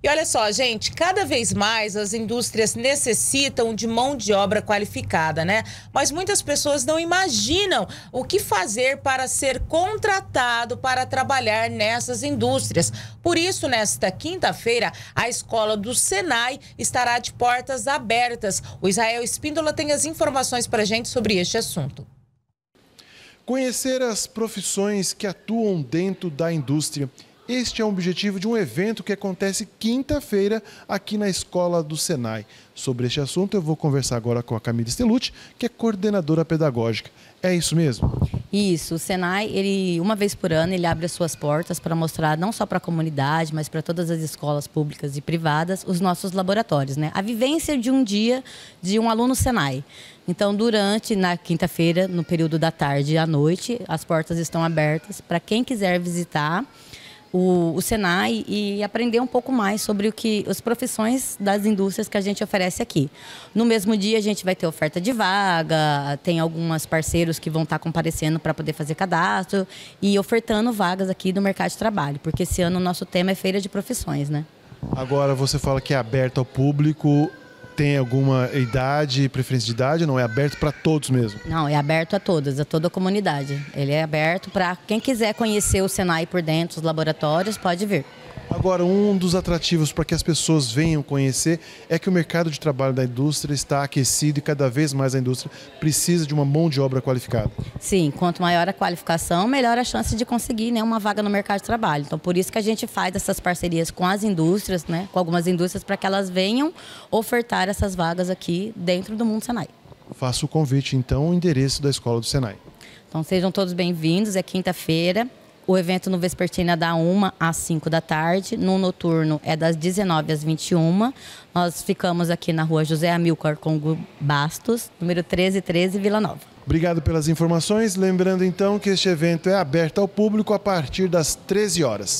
E olha só, gente, cada vez mais as indústrias necessitam de mão de obra qualificada, né? Mas muitas pessoas não imaginam o que fazer para ser contratado para trabalhar nessas indústrias. Por isso, nesta quinta-feira, a escola do Senai estará de portas abertas. O Israel Espíndola tem as informações para gente sobre este assunto. Conhecer as profissões que atuam dentro da indústria este é o objetivo de um evento que acontece quinta-feira aqui na Escola do Senai. Sobre este assunto, eu vou conversar agora com a Camila Estelute, que é coordenadora pedagógica. É isso mesmo? Isso, o Senai, ele uma vez por ano, ele abre as suas portas para mostrar não só para a comunidade, mas para todas as escolas públicas e privadas os nossos laboratórios, né? A vivência de um dia de um aluno Senai. Então, durante na quinta-feira, no período da tarde e à noite, as portas estão abertas para quem quiser visitar o, o, Senai e aprender um pouco mais sobre o que as profissões das indústrias que a gente oferece aqui. No mesmo dia a gente vai ter oferta de vaga, tem alguns parceiros que vão estar comparecendo para poder fazer cadastro e ofertando vagas aqui do mercado de trabalho, porque esse ano o nosso tema é feira de profissões, né? Agora você fala que é aberto ao público, tem alguma idade, preferência de idade? Não, é aberto para todos mesmo? Não, é aberto a todas, a toda a comunidade. Ele é aberto para quem quiser conhecer o Senai por dentro, os laboratórios, pode vir. Agora, um dos atrativos para que as pessoas venham conhecer é que o mercado de trabalho da indústria está aquecido e cada vez mais a indústria precisa de uma mão de obra qualificada. Sim, quanto maior a qualificação, melhor a chance de conseguir né, uma vaga no mercado de trabalho. Então, por isso que a gente faz essas parcerias com as indústrias, né, com algumas indústrias, para que elas venham ofertar essas vagas aqui dentro do mundo Senai. Faço o convite, então, o endereço da escola do Senai. Então, sejam todos bem-vindos, é quinta-feira o evento no Vespertina é da 1 às 5 da tarde. No noturno é das 19 às 21. Nós ficamos aqui na rua José Amilcar Congo Bastos, número 1313, Vila Nova. Obrigado pelas informações. Lembrando então que este evento é aberto ao público a partir das 13 horas.